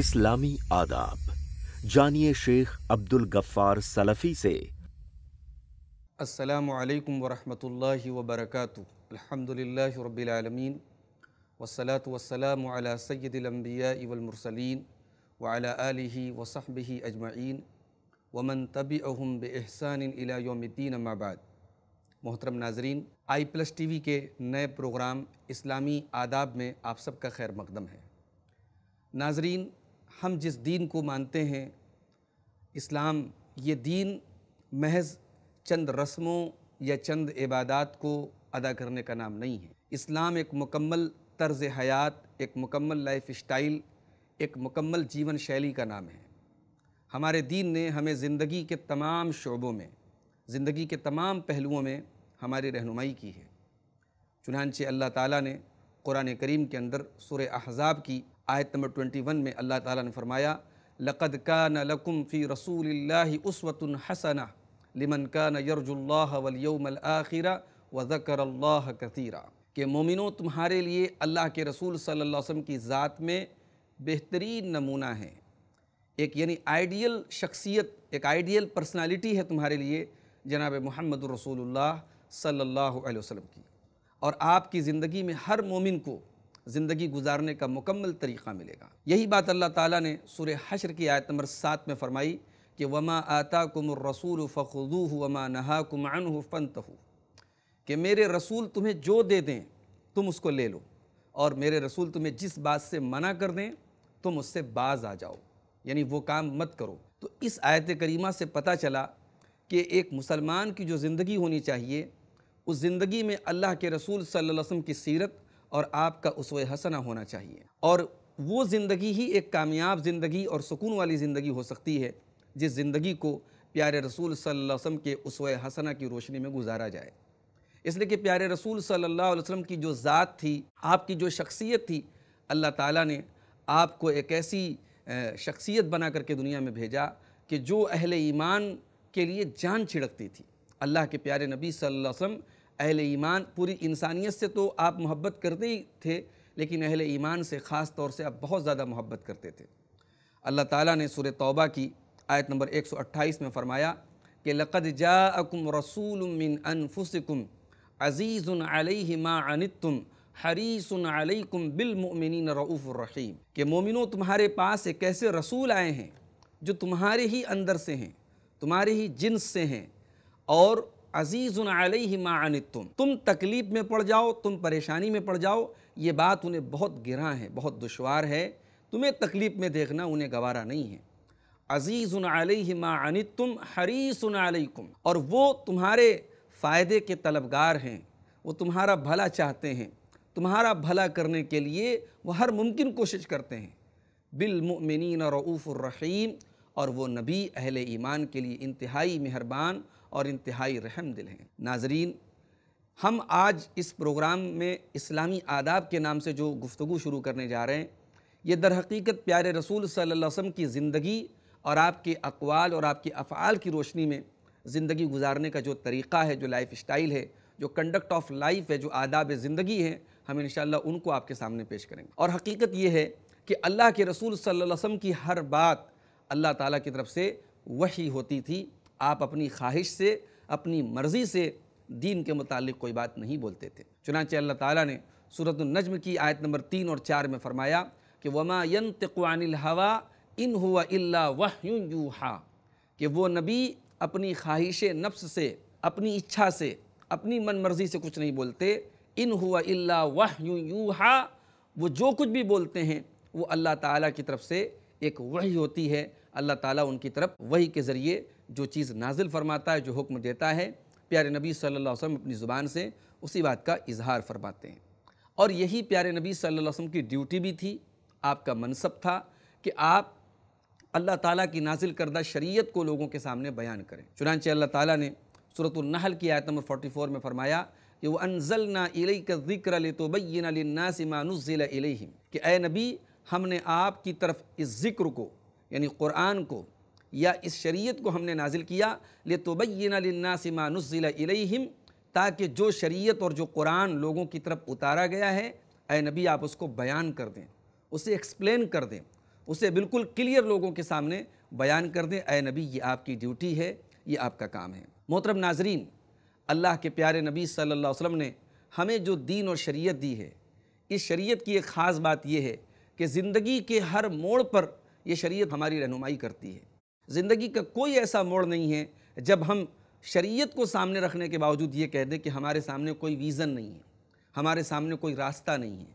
इस्लामी आदाब जानिए शेख अब्दुल गफ्फार सलफ़ी से अस्सलाम वालेकुम वरहमतुल्लाहि वबरकातु अल्हम्दुलिल्लाहि रब्बिल आलमीन वस्सलातु वस्सलामु अला सय्यदिल अंबिया वल मुरसलीन व अला आलिहि व सहबिहि अजमईन वमन तबिअहुम बेहसान इला यौमिद्दीन अम्माबाद मोहतरम नाजरीन आई प्लस टी वी के नए प्रोग्राम इस्लामी आदाब में आप सबका खैर मकदम है नाजरीन हम जिस दीन को मानते हैं इस्लाम ये दीन महज चंद रस्मों या चंद इबादत को अदा करने का नाम नहीं है इस्लाम एक मुकम्मल तर्ज़ हयात एक मुकम्मल लाइफ स्टाइल एक मुकम्मल जीवन शैली का नाम है हमारे दीन ने हमें ज़िंदगी के तमाम शोबों में ज़िंदगी के तमाम पहलुओं में हमारी रहनुमाई की है चुनानचे अल्लाह ताला ने कुरान करीम के अंदर सुर अहज़ाब की आयत नंबर ट्वेंटी वन में अल्लाह ताला ने फरमाया लक़द का न लकुम फ़ी रसूल उसवतन हसना लिमन का न यरजुल्ला वलयमल व ज़कर अल्लाह कतीरा के मोमिनों तुम्हारे लिए अल्लाह के रसूल सल्ला वसम की ज़ात में बेहतरीन नमूना है एक यानी आइडियल शख्सियत एक आइडियल पर्सनालिटी है तुम्हारे लिए जनाब महमद रसूल सल्ला वसम की और आपकी ज़िंदगी में हर मोमिन को ज़िंदगी गुजारने का मुकम्मल तरीक़ा मिलेगा यही बात अल्लाह ताला ने सुर हशर की आयत नंबर सात में फ़रमाई कि वमा आता कुम रसूल फ़खुदू वमा नहा कुमान फ़नत कि मेरे रसूल तुम्हें जो दे दें तुम उसको ले लो और मेरे रसूल तुम्हें जिस बात से मना कर दें तुम उससे बाज आ जाओ यानी वो काम मत करो तो इस आयत करीमा से पता चला कि एक मुसलमान की जो ज़िंदगी होनी चाहिए उस ज़िंदगी में अल्लाह के रसूल सल्लल्लाहु अलैहि वसल्लम की सीरत और आपका उसव हसना होना चाहिए और वो ज़िंदगी ही एक कामयाब ज़िंदगी और सुकून वाली ज़िंदगी हो सकती है जिस ज़िंदगी को प्यारे रसूल सल्लल्लाहु अलैहि वसल्लम के उसव हसना की रोशनी में गुजारा जाए इसलिए कि प्यारे रसूल सल्लल्लाहु अलैहि वसल्लम की जो ज़ात थी आपकी जो शख्सियत थी अल्लाह ताला ने आपको एक ऐसी शख्सियत बना करके दुनिया में भेजा कि जो अहल ईमान के लिए जान छिड़कती थी अल्लाह के प्यारे नबी सल्लल्लाहु अलैहि वसल्लम अहल ईमान पूरी इंसानियत से तो आप मोहब्बत करते ही थे लेकिन अहल ईमान से ख़ास तौर से आप बहुत ज़्यादा मोहब्बत करते थे अल्लाह ताला ने सुर तौबा की आयत नंबर 128 में फ़रमाया कि लक़द जाकुम रसूल मिन अनफुसकुम अज़ीज़ मा अनितुम हरीसन अलैकुम बिलमिन रऊफ़रहीम के मोमिनो तुम्हारे पास एक ऐसे रसूल आए हैं जो तुम्हारे ही अंदर से हैं तुम्हारे ही जिन्स से हैं और अजीज़ आलिमा तुम तुम तकलीफ़ में पड़ जाओ तुम परेशानी में पड़ जाओ ये बात उन्हें बहुत गिरा है बहुत दुशवार है तुम्हें तकलीफ़ में देखना उन्हें गवारा नहीं है अजीज़ आलिमा तुम हरीस आलकुम और वो तुम्हारे फ़ायदे के तलबगार हैं वो तुम्हारा भला चाहते हैं तुम्हारा भला करने के लिए वो हर मुमकिन कोशिश करते हैं बिलमिन रऊफ़ुररहीम और वो नबी अहल ईमान के लिए इंतहाई मेहरबान और इंतहाई रहम दिल हैं नाजरीन हम आज इस प्रोग्राम में इस्लामी आदाब के नाम से जो गुफ्तु शुरू करने जा रहे हैं ये दरहकीकत प्यारे रसूल सल्लल्लाहु अलैहि वसल्लम की ज़िंदगी और आपके अकवाल और आपके अफ़ाल की रोशनी में ज़िंदगी गुजारने का जो तरीक़ा है जो लाइफ स्टाइल है जो कंडक्ट ऑफ लाइफ है जो आदाब ज़िंदगी है हम इन उनको आपके सामने पेश करेंगे और हकीकत ये है कि अल्लाह के रसूल सल्लल्लाहु अलैहि वसल्लम की हर बात अल्लाह ताला की तरफ से वही होती थी आप अपनी ख्वाहिश से अपनी मर्ज़ी से दीन के मुतालिक कोई बात नहीं बोलते थे चुनाचे अल्लाह ताला ने सूरत नज्म की आयत नंबर तीन और चार में फ़रमाया कि वमा यंतवानिल हवा इन हुआ इल्ला यू हा कि वो नबी अपनी ख्वाहिश नफ्स से अपनी इच्छा से अपनी मन मर्ज़ी से कुछ नहीं बोलते इन हुआ इल्ला यू हा वो जो कुछ भी बोलते हैं वो अल्लाह ताला की तरफ से एक वही होती है अल्लाह ताला उनकी तरफ वही के ज़रिए जो चीज़ नाजिल फरमाता है जो हुक्म देता है प्यारे नबी सल्लल्लाहु अलैहि वसल्लम अपनी ज़ुबान से उसी बात का इजहार फरमाते हैं और यही प्यारे नबी सल्लल्लाहु अलैहि वसल्लम की ड्यूटी भी थी आपका मनसब था कि आप अल्लाह ताला की नाजिल करदा शरीयत को लोगों के सामने बयान करें चुनानचे अल्लाह ताला ने सूरतुलनहल की आयत नंबर फ़ोर में फरमाया कि वह अनजल ना इलई का जिक्र ले तो बैनासिमानुजिल कि ए नबी हमने आपकी तरफ इस ज़िक्र को यानी क़ुरान को या इस शरीयत को हमने नाजिल किया ले तोबैन लन्नासिमा नज़िलम ताकि जो शरीयत और जो कुरान लोगों की तरफ उतारा गया है ए नबी आप उसको बयान कर दें उसे एक्सप्लेन कर दें उसे बिल्कुल क्लियर लोगों के सामने बयान कर दें ए नबी ये आपकी ड्यूटी है ये आपका काम है मोहतरम नाजरीन अल्लाह के प्यारे नबी सल्ला वसम ने हमें जो दीन और शरीयत दी है इस शरीयत की एक ख़ास बात यह है कि ज़िंदगी के हर मोड़ पर यह शरीयत हमारी रहनुमाई करती है ज़िंदगी का कोई ऐसा मोड़ नहीं है जब हम शरीयत को सामने रखने के बावजूद ये कह दें कि हमारे सामने कोई विज़न नहीं है हमारे सामने कोई रास्ता नहीं है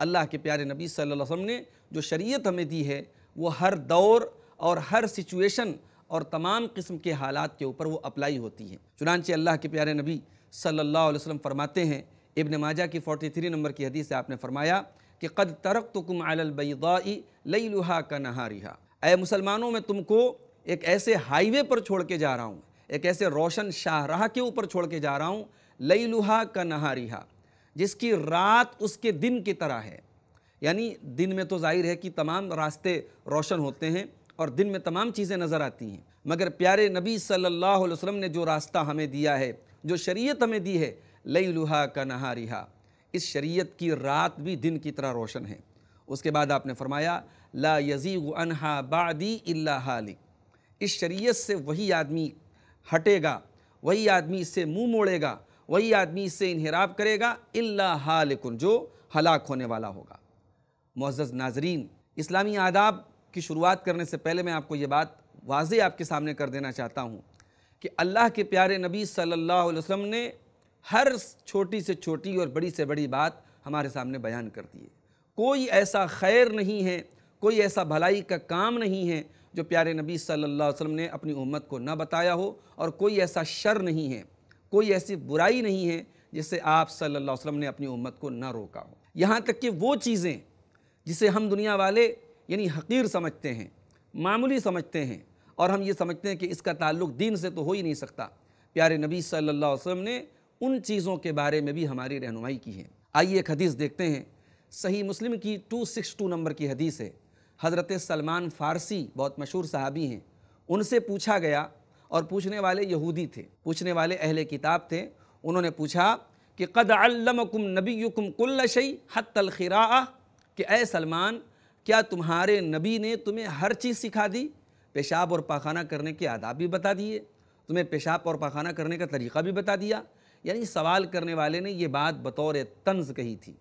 अल्लाह के प्यारे नबी सल्लल्लाहु अलैहि वसल्लम ने जो शरीयत हमें दी है वो हर दौर और हर सिचुएशन और तमाम किस्म के हालात के ऊपर वो अप्लाई होती है चुनानचे अल्लाह के प्यारे नबी सल्लल्लाहु अलैहि वसल्लम फरमाते हैं इबन माजा की थ्री नंबर की हदीस से आपने फरमाया कि कद तरक तो अलबई लई लुहा का नहा रिहा ए मुसलमानों में तुमको एक ऐसे हाईवे पर छोड़ के जा रहा हूँ एक ऐसे रोशन शाहराह के ऊपर छोड़ के जा रहा हूँ लई लुहा का नहा रिहा जिसकी रात उसके दिन की तरह है यानी दिन में तो जाहिर है कि तमाम रास्ते रोशन होते हैं और दिन में तमाम चीज़ें नज़र आती हैं मगर प्यारे नबी सल्लल्लाहु अलैहि वसल्लम ने जो रास्ता हमें दिया है जो शरीयत हमें दी है लई लुहा का नहा रिहा इस शरीयत की रात भी दिन की तरह रोशन है उसके बाद आपने फरमाया ला यजीग अनहा बादी इल्ला हालिक इस शरीयत से वही आदमी हटेगा वही आदमी इससे मुंह मोड़ेगा वही आदमी इससे इनहराब करेगा इल्ला हालिकुन जो हलाक होने वाला होगा मोज़ नाजरीन इस्लामी आदाब की शुरुआत करने से पहले मैं आपको ये बात वाज आपके सामने कर देना चाहता हूँ कि अल्लाह के प्यारे नबी सल्लल्लाहु अलैहि वसल्लम ने हर छोटी से छोटी और बड़ी से बड़ी बात हमारे सामने बयान कर दी है कोई ऐसा खैर नहीं है कोई ऐसा भलाई का काम नहीं है जो प्यारे नबी सल्लल्लाहु अलैहि वसल्लम ने अपनी उम्मत को ना बताया हो और कोई ऐसा शर नहीं है कोई ऐसी बुराई नहीं है जिससे आप सल्लल्लाहु अलैहि वसल्लम ने अपनी उम्मत को ना रोका हो यहाँ तक कि वो चीज़ें जिसे हम दुनिया वाले यानी हकीर समझते हैं मामूली समझते हैं और हम ये समझते हैं कि इसका ताल्लुक दीन से तो हो ही नहीं सकता प्यारे नबी सल्लल्लाहु अलैहि वसल्लम ने उन चीज़ों के बारे में भी हमारी रहनुमाई की है आइए एक हदीस देखते हैं सही मुस्लिम की टू सिक्स टू नंबर की हदीस है हज़रत सलमान फ़ारसी बहुत मशहूर सहाबी हैं उनसे पूछा गया और पूछने वाले यहूदी थे पूछने वाले अहले किताब थे उन्होंने पूछा कि कद अल्लमकुम नबीकुम कुल्लशई खिरा कि ए सलमान क्या तुम्हारे नबी ने तुम्हें हर चीज़ सिखा दी पेशाब और पाखाना करने के आदाब भी बता दिए तुम्हें पेशाब और पाखाना करने का तरीक़ा भी बता दिया यानी सवाल करने वाले ने यह बात बतौर तंज कही थी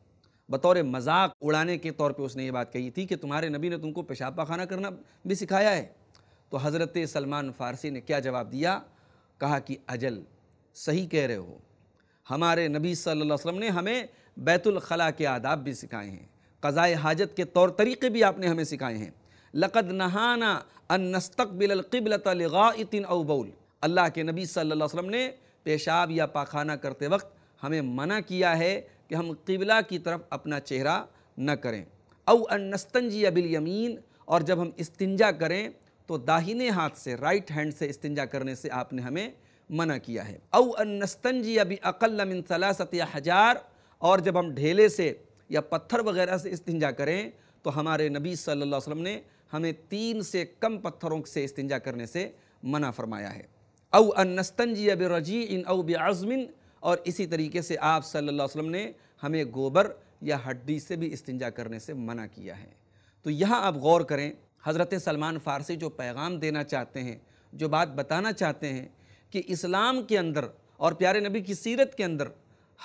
बतौर मजाक उड़ाने के तौर पे उसने ये बात कही थी कि तुम्हारे नबी ने तुमको पेशाब पाखाना करना भी सिखाया है तो हज़रत सलमान फ़ारसी ने क्या जवाब दिया कहा कि अजल सही कह रहे हो हमारे नबी सल्लल्लाहु अलैहि वसल्लम ने हमें बैतुलखला के आदाब भी सिखाए हैं कज़ाए हाजत के तौर तरीक़े भी आपने हमें सिखाए हैं लक़द नहाना अन नस्तबिलबिलतिन अबउल अल्लाह के नबी सल्लल्लाहु अलैहि वसल्लम ने पेशाब या पाखाना करते वक्त हमें मना किया है कि हम किबला की तरफ अपना चेहरा न करें अव अनस्तंजी अबिल यमीन और जब हम इस्तिंजा करें तो दाहिने हाथ से राइट हैंड से इस्तिंजा करने से आपने हमें मना किया है अव अनस्तंजी अबी अकल मिन सलासत या हज़ार और जब हम ढेले से या पत्थर वगैरह से इस्तिंजा करें तो हमारे नबी सल्लल्लाहु अलैहि वसल्लम ने हमें तीन से कम पत्थरों से इस्तिंजा करने से मना फरमाया है अव अब रजी इन अवब आज़मिन और इसी तरीके से आप सल्लल्लाहु अलैहि वसल्लम ने हमें गोबर या हड्डी से भी इस्तिंजा करने से मना किया है तो यहाँ आप गौर करें हज़रत सलमान फ़ारसी जो पैगाम देना चाहते हैं जो बात बताना चाहते हैं कि इस्लाम के अंदर और प्यारे नबी की सीरत के अंदर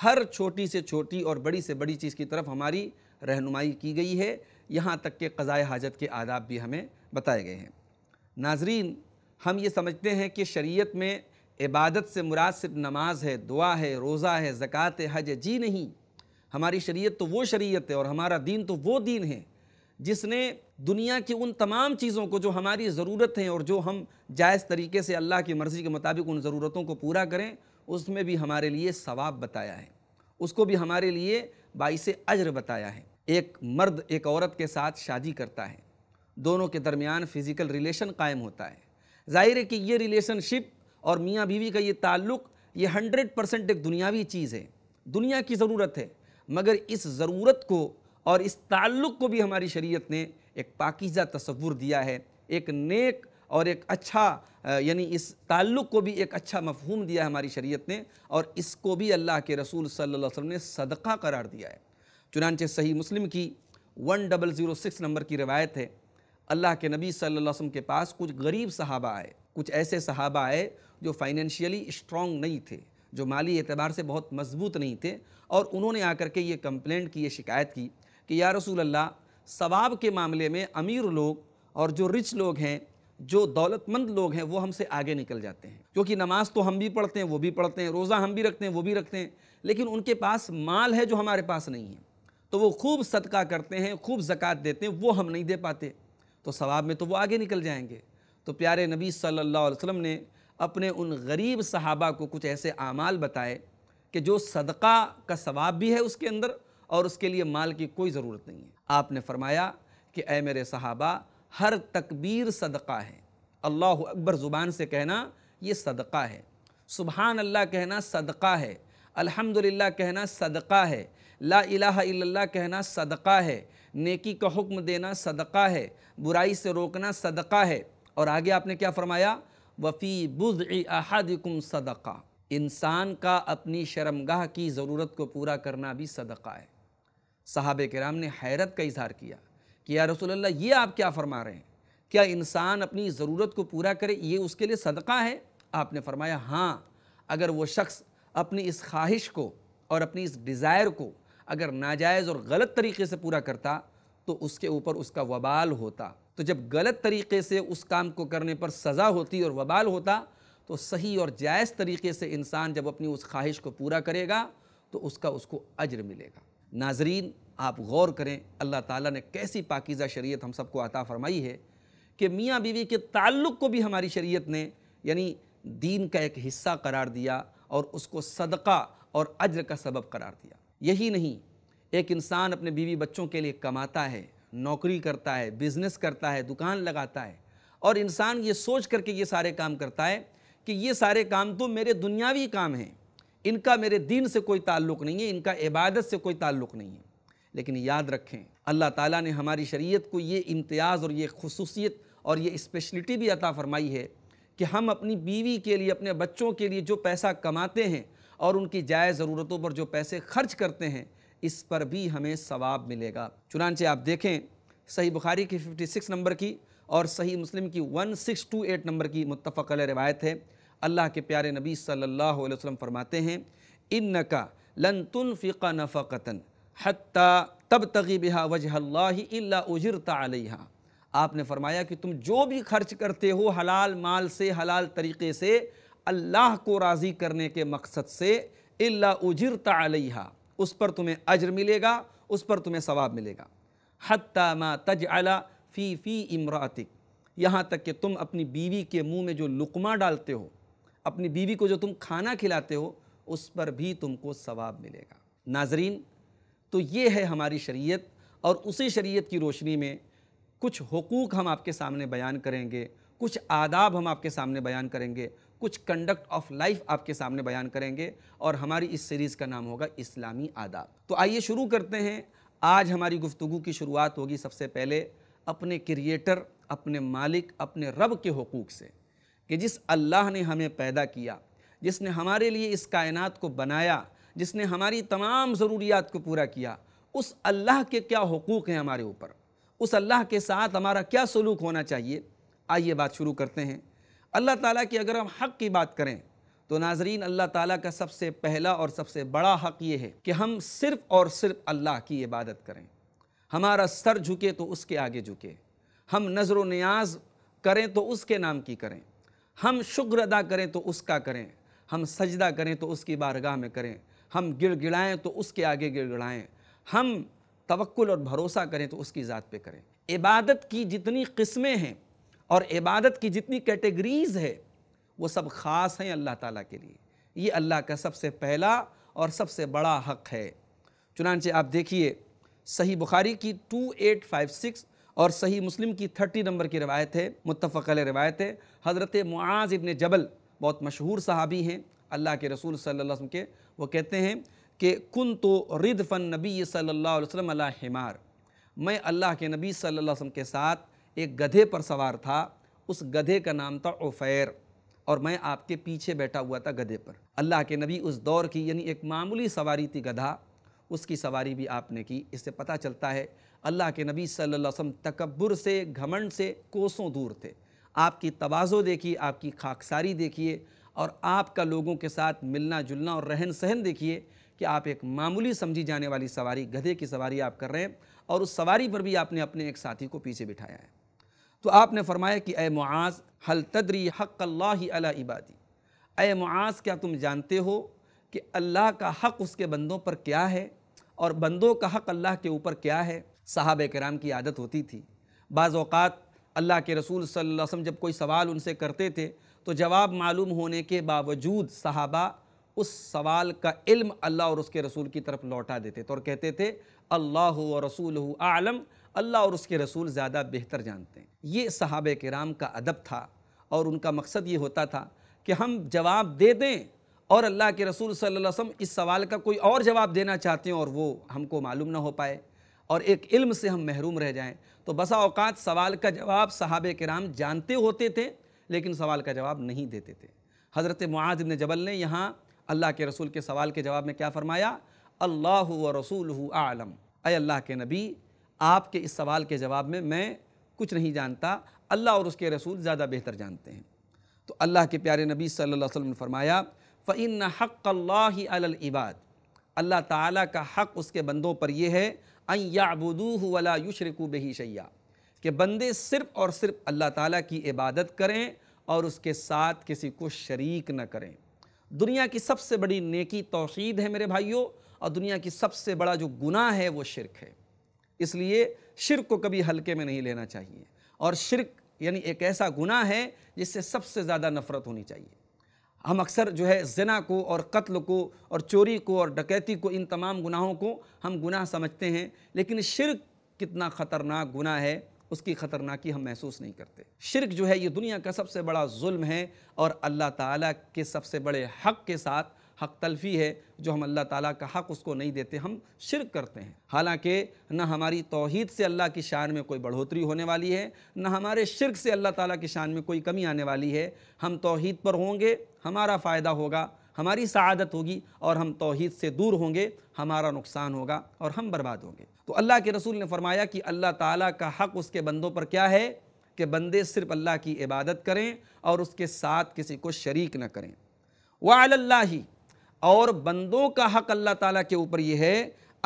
हर छोटी से छोटी और बड़ी से बड़ी चीज़ की तरफ हमारी रहनुमाई की गई है यहाँ तक के कज़ाए हाजत के आदाब भी हमें बताए गए हैं नाजरीन हम ये समझते हैं कि शरीयत में इबादत से मुराद सिर्फ नमाज है दुआ है रोज़ा है ज़क़़त है हज है जी नहीं हमारी शरीयत तो वो शरीयत है और हमारा दीन तो वो दीन है जिसने दुनिया की उन तमाम चीज़ों को जो हमारी ज़रूरत हैं और जो हम जायज़ तरीके से अल्लाह की मर्ज़ी के मुताबिक उन ज़रूरतों को पूरा करें उसमें भी हमारे लिए सवाब बताया है उसको भी हमारे लिए बाईस अजर बताया है एक मर्द एक औरत के साथ शादी करता है दोनों के दरमियान फ़िज़िकल रिलेशन कायम होता है ज़ाहिर है कि ये रिलेशनशिप और मियाँ बीवी का ये ताल्लुक़ ये हंड्रेड परसेंट एक दुनियावी चीज़ है दुनिया की ज़रूरत है मगर इस ज़रूरत को और इस ताल्लुक़ को भी हमारी शरीयत ने एक पाकिज़ा तस्वुर दिया है एक नेक और एक अच्छा यानी इस ताल्लुक़ को भी एक अच्छा मफहूम दिया है हमारी शरीयत ने और इसको भी अल्लाह के रसूल सल्लल्लाहु अलैहि वसल्लम ने सदक़ा करार दिया है चुनानचे सही मुस्लिम की one double zero six number की रवायत है अल्लाह के नबी सल्लल्लाहु अलैहि वसल्लम के पास कुछ गरीब सहाबा आए कुछ ऐसे सहाबा आए जो फाइनेंशियली स्ट्रॉन्ग नहीं थे जो माली एतबार से बहुत मजबूत नहीं थे और उन्होंने आकर के ये कंप्लेंट की ये शिकायत की कि या रसूल अल्लाह सवाब के मामले में अमीर लोग और जो रिच लोग हैं जो दौलतमंद लोग हैं वो हमसे आगे निकल जाते हैं क्योंकि नमाज तो हम भी पढ़ते हैं वो भी पढ़ते हैं रोज़ा हम भी रखते हैं वो भी रखते हैं लेकिन उनके पास माल है जो हमारे पास नहीं है तो वो खूब सदका करते हैं खूब ज़क़़त देते हैं वो हम नहीं दे पाते तो सवाब में तो वो आगे निकल जाएंगे तो प्यारे नबी सल्लल्लाहु अलैहि वसल्लम ने अपने उन गरीब सहाबा को कुछ ऐसे आमाल बताए कि जो सदका का सवाब भी है उसके अंदर और उसके लिए माल की कोई ज़रूरत नहीं है आपने फरमाया कि ए मेरे सहाबा हर तकबीर सदका है अल्लाह अकबर ज़ुबान से कहना ये सदका है सुबहान अल्लाह कहना सदका है अल्हम्दुलिल्लाह कहना सदका है ला इलाहा इल्लल्लाह कहना सदका है नेकी का हुक्म देना सदका है बुराई से रोकना सदका है और आगे आपने क्या फरमाया वफ़ी बुज़ अहदकुम सदक़ा इंसान का अपनी शर्मगाह की ज़रूरत को पूरा करना भी सदक़ा है साहब राम ने हैरत का इजहार किया कि यार रसोल्ला ये आप क्या फ़रमा रहे हैं क्या इंसान अपनी ज़रूरत को पूरा करे ये उसके लिए सदक़ा है आपने फ़रमाया हाँ अगर वह शख्स अपनी इस ख्वाहिश को और अपनी इस डिज़ायर को अगर नाजायज़ और गलत तरीके से पूरा करता तो उसके ऊपर उसका वबाल होता तो जब गलत तरीके से उस काम को करने पर सज़ा होती और वबाल होता तो सही और जायज़ तरीके से इंसान जब अपनी उस ख्वाहिश को पूरा करेगा तो उसका उसको अजर मिलेगा नाजरीन आप गौर करें अल्लाह ताला ने कैसी पाकिज़ा शरीयत हम सबको अता फ़रमाई है कि मियाँ बीवी के ताल्लुक़ को भी हमारी शरीयत ने यानी दीन का एक हिस्सा करार दिया और उसको सदका और अज्र का सबब करार दिया यही नहीं एक इंसान अपने बीवी बच्चों के लिए कमाता है नौकरी करता है बिजनेस करता है दुकान लगाता है और इंसान ये सोच करके ये सारे काम करता है कि ये सारे काम तो मेरे दुनियावी काम हैं इनका मेरे दीन से कोई ताल्लुक़ नहीं है इनका इबादत से कोई ताल्लुक़ नहीं है लेकिन याद रखें अल्लाह ताला ने हमारी शरीयत को ये इम्तियाज़ और ये खसूसियत और ये स्पेशलिटी भी अता फ़रमाई है कि हम अपनी बीवी के लिए अपने बच्चों के लिए जो पैसा कमाते हैं और उनकी जायज़ ज़रूरतों पर जो पैसे खर्च करते हैं इस पर भी हमें सवाब मिलेगा चुनानचे आप देखें सही बुखारी की 56 नंबर की और सही मुस्लिम की 1628 नंबर की मुतफ़ल रवायत है अल्लाह के प्यारे नबी सल्लल्लाहु अलैहि वसल्लम फरमाते हैं इन का लन तुन फ़िका नफ़तन हती तब तगी बिहा वजह उजरता अलहा आपने फरमाया कि तुम जो भी खर्च करते हो हलाल माल से हलाल तरीके से अल्लाह को राज़ी करने के मकसद से अला उजरता अलहा उस पर तुम्हें अजर मिलेगा उस पर तुम्हें सवाब मिलेगा हत्ता मा तज अला फ़ी फ़ी इमरातिक यहाँ तक कि तुम अपनी बीवी के मुंह में जो लुकमा डालते हो अपनी बीवी को जो तुम खाना खिलाते हो उस पर भी तुमको सवाब मिलेगा नाजरीन तो ये है हमारी शरीयत और उसी शरीयत की रोशनी में कुछ हकूक़ हम आपके सामने बयान करेंगे कुछ आदाब हम आपके सामने बयान करेंगे कुछ कंडक्ट ऑफ लाइफ आपके सामने बयान करेंगे और हमारी इस सीरीज़ का नाम होगा इस्लामी आदाब तो आइए शुरू करते हैं आज हमारी गुफ्तु की शुरुआत होगी सबसे पहले अपने क्रिएटर अपने मालिक अपने रब के हकूक़ से कि जिस अल्लाह ने हमें पैदा किया जिसने हमारे लिए इस कायनात को बनाया जिसने हमारी तमाम ज़रूरियात को पूरा किया उस अल्लाह के क्या हकूक़ हैं हमारे ऊपर उस अल्लाह के साथ हमारा क्या सलूक होना चाहिए आइए बात शुरू करते हैं अल्लाह ताला की अगर हम हक़ की बात करें तो नाजरीन अल्लाह ताला का सबसे पहला और सबसे बड़ा हक़ ये है कि हम सिर्फ़ और सिर्फ अल्लाह की इबादत करें हमारा सर झुके तो उसके आगे झुके हम नज़र न्याज करें तो उसके नाम की करें हम शुक्र अदा करें तो उसका करें हम सजदा करें तो उसकी बारगाह में करें हम गिड़गिड़ाएँ तो उसके आगे गिड़गिड़ाएं हम तवक्ल और भरोसा करें तो उसकी ज़ात पे करें इबादत की जितनी किस्में हैं और इबादत की जितनी कैटेगरीज है वो सब ख़ास हैं अल्लाह ताला के लिए ये अल्लाह का सबसे पहला और सबसे बड़ा हक़ है चुनानचे आप देखिए सही बुखारी की 2856 और सही मुस्लिम की 30 नंबर की रवायत है मुतफ़ल रवायत है हज़रत मुआज़ इबन जबल बहुत मशहूर सहाबी हैं अल्लाह के रसूल सल्लल्लाहु अलैहि वसल्लम के वो कहते हैं कि कुन तो रिद फ़न नबी सल्ला वसलम वसल्लम मैं अल्लाह के नबी सल्लम के साथ एक गधे पर सवार था उस गधे का नाम था उफ़ैर और मैं आपके पीछे बैठा हुआ था गधे पर अल्लाह के नबी उस दौर की यानी एक मामूली सवारी थी गधा उसकी सवारी भी आपने की इससे पता चलता है अल्लाह के नबी सल्लल्लाहु अलैहि वसल्लम तकबर से घमंड से कोसों दूर थे आपकी तोज़ो देखिए आपकी खाकसारी देखिए और आपका लोगों के साथ मिलना जुलना और रहन सहन देखिए कि आप एक मामूली समझी जाने वाली सवारी गधे की सवारी आप कर रहे हैं और उस सवारी पर भी आपने अपने एक साथी को पीछे बिठाया है तो आपने फरमाया कि ए मुआज हल तदरी हक़ अल्ला इबादी ए मुआज क्या तुम जानते हो कि अल्लाह का हक़ उसके बंदों पर क्या है और बंदों का हक़ अल्लाह के ऊपर क्या है साहब कराम की आदत होती थी बाज़ात अल्लाह के रसूल सल्लल्लाहु अलैहि वसल्लम जब कोई सवाल उनसे करते थे तो जवाब मालूम होने के बावजूद साहबा उस सवाल का इल्म अल्लाह और उसके रसूल की तरफ लौटा देते थे और कहते थे अल्लाह व रसूल आलम अल्लाह और उसके रसूल ज़्यादा बेहतर जानते हैं ये सहाब कराम का अदब था और उनका मकसद ये होता था कि हम जवाब दे दें और अल्लाह के रसूल सल्लल्लाहु अलैहि वसल्लम इस सवाल का कोई और जवाब देना चाहते हैं और वो हमको मालूम ना हो पाए और एक इल्म से हम महरूम रह जाएं तो बसा अवकात सवाल का जवाब सहाब कराम जानते होते थे लेकिन सवाल का जवाब नहीं देते थे हज़रत मुआज जबल ने यहाँ अल्लाह के रसूल के सवाल के जवाब में क्या फ़रमाया अल्लाह व रसूल आलम अय अल्लाह के नबी आपके इस सवाल के जवाब में मैं कुछ नहीं जानता अल्लाह और उसके रसूल ज़्यादा बेहतर जानते हैं तो अल्लाह के प्यारे नबी सल्लल्लाहु अलैहि वसल्लम ने फरमाया फ़िन हक़ इबाद अल्लाह ताला का हक़ उसके बंदों पर यह है अन याबुदूह वला युशरकू बही शैया कि बंदे सिर्फ़ और सिर्फ अल्लाह ताला की इबादत करें और उसके साथ किसी को शरीक न करें दुनिया की सबसे बड़ी नेकी तोशीद है मेरे भाइयों और दुनिया की सबसे बड़ा जो गुनाह है वो शिरक है इसलिए शिरक को कभी हल्के में नहीं लेना चाहिए और शिरक यानी एक ऐसा गुनाह है जिससे सबसे ज़्यादा नफ़रत होनी चाहिए हम अक्सर जो है जना को और कत्ल को और चोरी को और डकैती को इन तमाम गुनाहों को हम गुनाह समझते हैं लेकिन शिरक कितना ख़तरनाक गुनाह है उसकी ख़तरनाकी हम महसूस नहीं करते शिरक जो है ये दुनिया का सबसे बड़ा जुल्म है और अल्लाह ताला के सबसे बड़े हक़ के साथ हक तलफ़ी है जो हम अल्लाह ताला का हक़ उसको नहीं देते हम शिरक करते हैं हालांकि न हमारी तोहद से अल्लाह की शान में कोई बढ़ोतरी होने वाली है न हमारे शिरक से अल्लाह ताला की शान में कोई कमी आने वाली है हम तोहद पर होंगे हमारा फ़ायदा होगा हमारी शहादत होगी और हम तोहद से दूर होंगे हमारा नुकसान होगा और हम बर्बाद होंगे तो अल्लाह के रसूल ने फरमाया कि अल्लाह ताली का हक़ उसके बंदों पर क्या है कि बंदे सिर्फ अल्लाह की इबादत करें और उसके साथ किसी को शरीक न करें वाह और बंदों का हक अल्लाह ताला के ऊपर यह है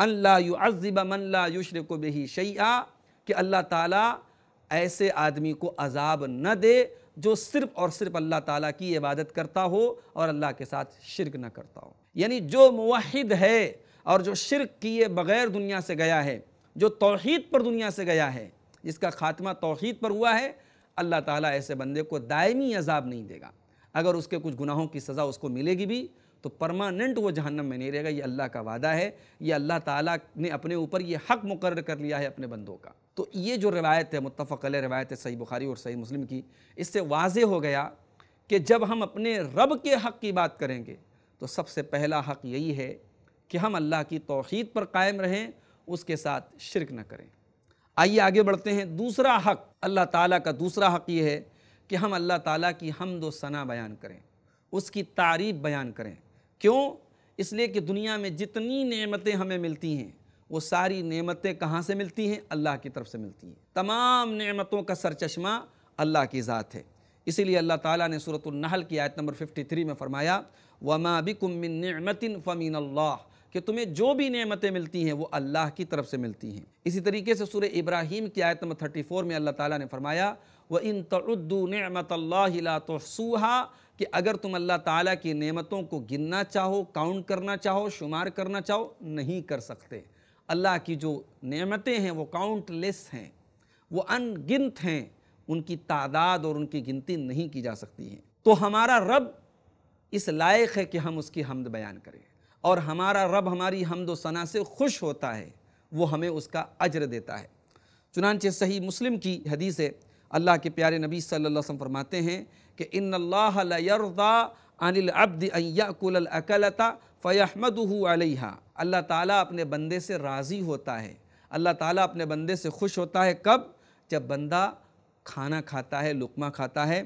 अल्लाह युज़ब युशर को बेही शैया कि अल्लाह ताला ऐसे आदमी को अजाब न दे जो सिर्फ़ और सिर्फ अल्लाह ताला की इबादत करता हो और अल्लाह के साथ शिरक न करता हो यानी जो मुहिद है और जो शिरक किए बग़ैर दुनिया से गया है जो तोहद पर दुनिया से गया है जिसका खात्मा तोहद पर हुआ है अल्लाह ताली ऐसे बंदे को दायमी अजाब नहीं देगा अगर उसके कुछ गुनाहों की सज़ा उसको मिलेगी भी तो परमानेंट वो जहन्नम में नहीं रहेगा ये अल्लाह का वादा है ये अल्लाह ताला ने अपने ऊपर ये हक मुकर कर लिया है अपने बंदों का तो ये जो रवायत है मुतफ़ल रवायत है सही बुखारी और सही मुस्लिम की इससे वाज हो गया कि जब हम अपने रब के हक़ की बात करेंगे तो सबसे पहला हक़ यही है कि हम अल्लाह की तोहद पर कायम रहें उसके साथ शिरक न करें आइए आगे बढ़ते हैं दूसरा हक़ अल्लाह ताला का दूसरा हक़ ये है कि हम अल्लाह ताला की हमद सना बयान करें उसकी तारीफ़ बयान करें क्यों इसलिए कि दुनिया में जितनी नेमतें हमें मिलती हैं वो सारी नेमतें कहाँ से मिलती हैं अल्लाह की तरफ से मिलती हैं तमाम नेमतों का सरचश्मा अल्लाह की ज़ात है इसीलिए अल्लाह ताला ने सूरत नहल की आयत नंबर 53 में फरमाया वमा बिकुम मिन नेमतिन फ़मीन अल्लाह कि तुम्हें जो भी नेमतें मिलती हैं वो अल्लाह की तरफ से मिलती हैं इसी तरीके से सूर इब्राहिम की आयत नंबर 34 में अल्लाह ताला ने फरमाया व इन तउद्दू नमत अल्लाह तो सूहा कि अगर तुम अल्लाह ताला की नेमतों को गिनना चाहो काउंट करना चाहो शुमार करना चाहो नहीं कर सकते अल्लाह की जो नेमतें हैं वो काउंटलेस हैं वो अनगिनत हैं उनकी तादाद और उनकी गिनती नहीं की जा सकती है तो हमारा रब इस लायक है कि हम उसकी हमद बयान करें और हमारा रब हमारी हमद सना से खुश होता है वो हमें उसका अजर देता है चुनानचे सही मुस्लिम की हदीस है अल्लाह के प्यारे नबी सल्लल्लाहु अलैहि वसल्लम फरमाते हैं कि इन अल्लाहदा अनिल अब्द अकलता फ़यहमद अलहा अल्लाह ताला अपने बंदे से राज़ी होता है अल्लाह ताला अपने बंदे से खुश होता है कब जब बंदा खाना खाता है लुकमा खाता है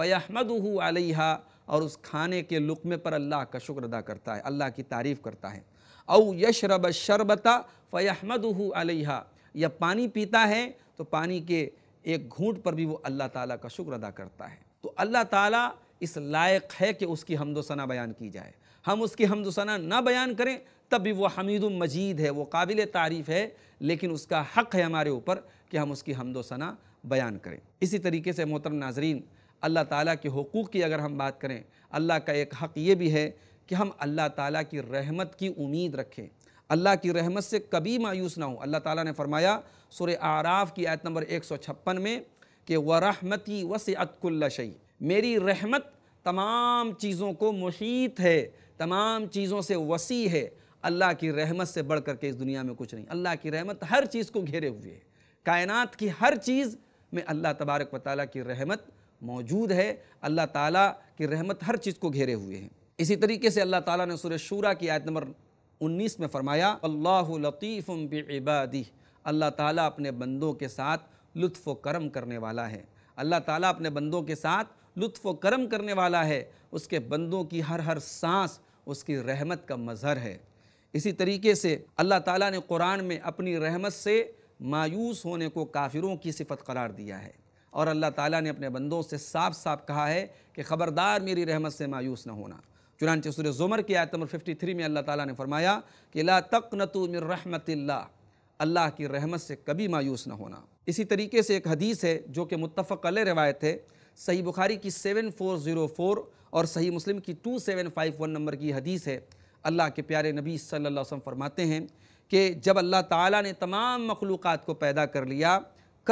फ़यहमद अलैहा और उस खाने के लुकमे पर अल्लाह का शुक्र अदा करता है अल्लाह की तारीफ़ करता है औ यशरब शरबता फ़यहमद अलैहा या पानी पीता है तो पानी के एक घूंट पर भी वो अल्लाह ताला का शुक्र अदा करता है तो अल्लाह ताला इस लायक है कि उसकी हमदोसना बयान की जाए हम उसकी हमदोसना ना बयान करें तब भी वो हमीद मजीद है वो काबिल तारीफ़ है लेकिन उसका हक़ है हमारे ऊपर कि हम उसकी हमदोसना बयान करें इसी तरीके से मोहतरम नाजरीन अल्लाह ताला के हकूक़ की अगर हम बात करें अल्लाह का एक हक़ ये भी है कि हम अल्लाह ताला की रहमत की उम्मीद रखें अल्लाह की रहमत से कभी मायूस ना हो अल्लाह ताला ने फरमाया सुर आराफ की आयत नंबर एक सौ छप्पन में कि व रहमती वसअतकुल्ला शई मेरी रहमत तमाम चीज़ों को मुहित है तमाम चीज़ों से वसी है अल्लाह की रहमत से बढ़ करके इस दुनिया में कुछ नहीं अल्लाह की रहमत हर चीज़ को घेरे हुए है कायनात की हर चीज़ में अल्लाह तबारक व ताली की रहमत मौजूद है अल्लाह ताला की रहमत हर चीज़ को घेरे हुए हैं इसी तरीके से अल्लाह ताला ने सुर शूरा की आयत नंबर उन्नीस में फरमाया अल्लाह लतीफ़ बबादी अल्लाह ताला अपने बंदों के साथ लुत्फ़ करम करने वाला है अल्लाह ताला अपने बंदों के साथ लुत्फ़ करम करने वाला है उसके बंदों की हर हर सांस उसकी रहमत का मज़हर है इसी तरीके से अल्लाह ताला ने कुरान में अपनी रहमत से मायूस होने को काफिरों की सिफत करार दिया है और अल्लाह ताला ने अपने बंदों से साफ साफ कहा है कि ख़बरदार मेरी रहमत से मायूस न होना चुनानचे सूर्य ज़ुमर की आयत नंबर 53 में अल्लाह ताला ने फरमाया कि ला तकनतु रहमत रहमतिल्ला अल्लाह की रहमत से कभी मायूस ना होना इसी तरीके से एक हदीस है जो कि मुतफ़ रवायत है सही बुखारी की 7404 और सही मुस्लिम की 2751 नंबर की हदीस है अल्लाह के प्यारे नबी सल वसम फरमाते हैं कि जब अल्लाह ताला ने तमाम मखलूक़ को पैदा कर लिया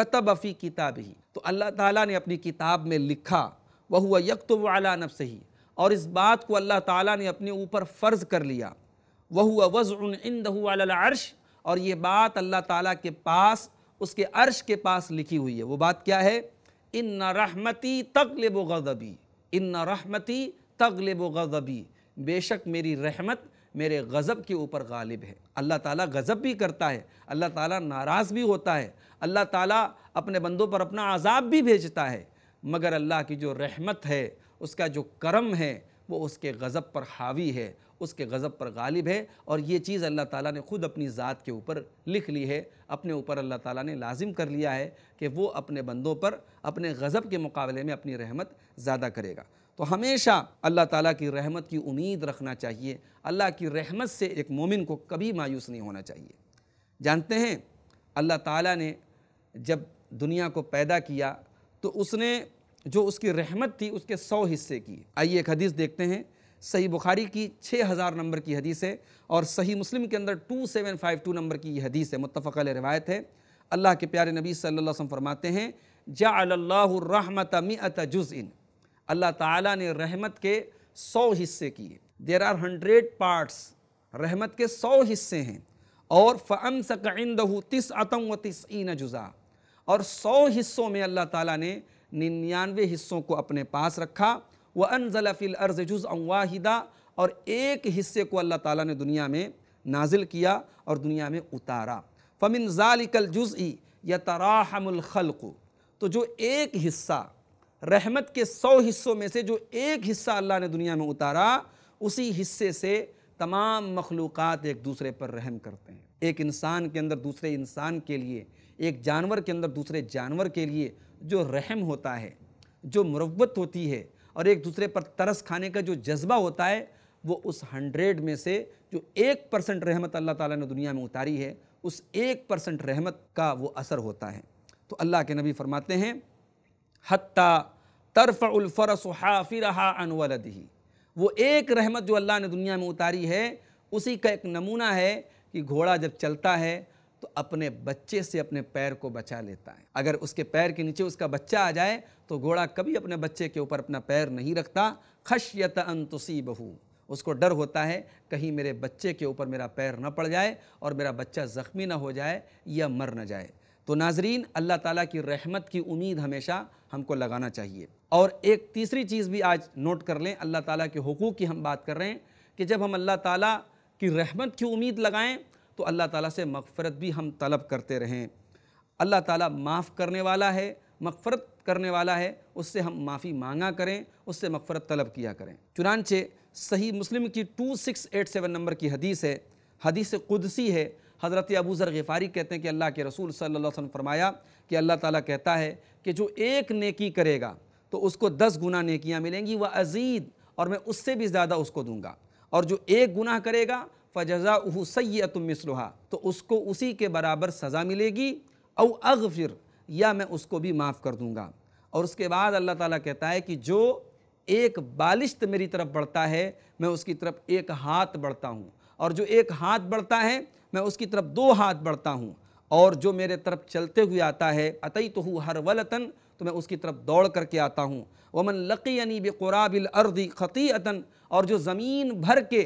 कतब अफ़ी किताब ही तो अल्लाह ताला ने अपनी किताब में लिखा वह हुआ यकतब अला नब से ही और इस बात को अल्लाह ताला ने अपने ऊपर फ़र्ज़ कर लिया वह हुआ वज़ अर्श और ये बात अल्लाह ताला के पास उसके अर्श के पास लिखी हुई है वो बात क्या है इन न रहमती तगलब गज़बी इन न रहमती तगलब गज़बी बेशक मेरी रहमत मेरे गज़ब के ऊपर गालिब है अल्लाह ताला गज़ब भी करता है अल्लाह ताला नाराज़ भी होता है अल्लाह ताला अपने बंदों पर अपना आज़ाब भी भेजता है मगर अल्लाह की जो रहमत है उसका जो करम है वो उसके गज़ब पर हावी है उसके गज़ब पर गालिब है और ये चीज़ अल्लाह ताला ने ख़ुद अपनी ज़ात के ऊपर लिख ली है अपने ऊपर अल्लाह ताला ने लाजिम कर लिया है कि वो अपने बंदों पर अपने गज़ब के मुकाबले में अपनी रहमत ज़्यादा करेगा तो हमेशा अल्लाह ताला की रहमत की उम्मीद रखना चाहिए अल्लाह की रहमत से एक मोमिन को कभी मायूस नहीं होना चाहिए जानते हैं अल्लाह ताला ने जब दुनिया को पैदा किया तो उसने जो उसकी रहमत थी उसके सौ हिस्से की आइए एक हदीस देखते हैं सही बुखारी की 6000 नंबर की हदीस है और सही मुस्लिम के अंदर 2752 नंबर की हदीस है मुतफ़ रवायत है अल्लाह के प्यारे नबी सल्लल्लाहु अलैहि वसल्लम फरमाते हैं जाहमत मत जुज़ इन अल्लाह ताला ने रहमत के सौ हिस्से किए देर आर हंड्रेड पार्ट्स रहमत के सौ हिस्से हैं और फ़म सक दहू तिस अतम व तस्ना जुज़ा और सौ हिस्सों में अल्लाह ताली ने निन्यानवे हिस्सों को अपने पास रखा व अनजलफ़िल अर्ज़ जुज़ वाहिदा और एक हिस्से को अल्लाह ताला ने दुनिया में नाजिल किया और दुनिया में उतारा फ़मिन ज़ालिकल जुज़ी या तराहमलखलक़ तो जो एक हिस्सा रहमत के सौ हिस्सों में से जो एक हिस्सा अल्लाह ने दुनिया में उतारा उसी हिस्से से तमाम मखलूक़ एक दूसरे पर रहम करते हैं एक इंसान के अंदर दूसरे इंसान के लिए एक जानवर के अंदर दूसरे जानवर के लिए जो रहम होता है जो मुरवत होती है और एक दूसरे पर तरस खाने का जो जज्बा होता है वो उस हंड्रेड में से जो एक परसेंट रहमत अल्लाह ताला ने दुनिया में उतारी है उस एक परसेंट रहमत का वो असर होता है तो अल्लाह के नबी फरमाते हैं हती तरफ़रस अन अनवलदही वो एक रहमत जो अल्लाह ने दुनिया में उतारी है उसी का एक नमूना है कि घोड़ा जब चलता है तो अपने बच्चे से अपने पैर को बचा लेता है अगर उसके पैर के नीचे उसका बच्चा आ जाए तो घोड़ा कभी अपने बच्चे के ऊपर अपना पैर नहीं रखता खशियत अंतुसी बहू उसको डर होता है कहीं मेरे बच्चे के ऊपर मेरा पैर न पड़ जाए और मेरा बच्चा ज़ख्मी ना हो जाए या मर न जाए तो नाजरीन अल्लाह ताला की रहमत की उम्मीद हमेशा हमको लगाना चाहिए और एक तीसरी चीज़ भी आज नोट कर लें अल्लाह ताला के हकूक़ की हम बात कर रहे हैं कि जब हम अल्लाह ताला की रहमत की उम्मीद लगाएं तो अल्लाह ताला से मगफ़रत भी हम तलब करते रहें अल्लाह ताला माफ़ करने वाला है मगफ़रत करने वाला है उससे हम माफ़ी मांगा करें उससे मगफ़रत तलब किया करें चुनानचे सही मुस्लिम की two six eight seven number की हदीस है हदीस कुदसी है हज़रत अबू ज़र गफ़ारी कहते हैं कि अल्लाह के रसूल सल्लल्लाहु अलैहि वसल्लम फरमाया कि अल्लाह ताला कहता है कि जो एक नेकी करेगा तो उसको दस गुना नेकियाँ मिलेंगी वह अजीद और मैं उससे भी ज़्यादा उसको दूंगा और जो एक गुनाह करेगा फ़जा उह सैतमिसलहा तो उसको उसी के बराबर सज़ा मिलेगी और अगफिर या मैं उसको भी माफ़ कर दूँगा और उसके बाद अल्लाह ताला कहता है कि जो एक बालिश्त मेरी तरफ बढ़ता है मैं उसकी तरफ एक हाथ बढ़ता हूँ और जो एक हाथ बढ़ता है मैं उसकी तरफ दो हाथ बढ़ता हूँ और जो मेरे तरफ चलते हुए आता है अतई तो हूँ हर वलतन तो मैं उसकी तरफ दौड़ करके आता हूँ वमन लकी यानी बेकुराबिल अर्दी ख़ती और जो ज़मीन भर के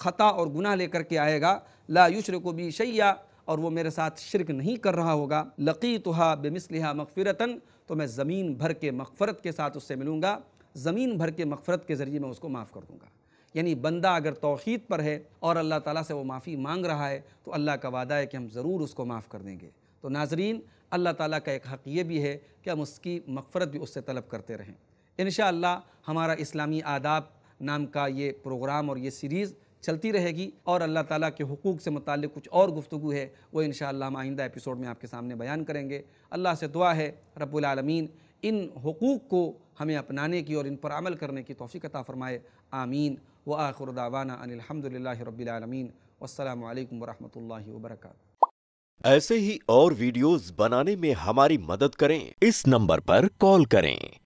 ख़ता और गुनाह लेकर के आएगा ला युशर को भी शैया और वो मेरे साथ शिरक नहीं कर रहा होगा लकी तुहा बेमिसलिहा मगफ़रता तो मैं ज़मीन भर के मकफरत के साथ उससे मिलूँगा ज़मीन भर के मकफरत के ज़रिए मैं उसको माफ़ कर दूँगा यानी बंदा अगर तोहहीद पर है और अल्लाह ताला से वो माफ़ी मांग रहा है तो अल्लाह का वादा है कि हम ज़रूर उसको माफ़ कर देंगे तो नाजरीन अल्लाह ताला का एक हक़ ये भी है कि हम उसकी मगफ़रत भी उससे तलब करते रहें इन हमारा इस्लामी आदाब नाम का ये प्रोग्राम और ये सीरीज़ चलती रहेगी और अल्लाह ताला के हकूक़ से मुतल कुछ और गुफ्तु है वो इन हम आइंदा एपिसोड में आपके सामने बयान करेंगे अल्लाह से दुआ है रबालमीन इन हकूक़ को हमें अपनाने की और इन पर अमल करने की तोफ़ी अता फ़रमाए आमीन व आखिर दावाना अनिलहमदिल्ला रबालमीन वालकम वरहमल वर्क ऐसे ही और वीडियोस बनाने में हमारी मदद करें इस नंबर पर कॉल करें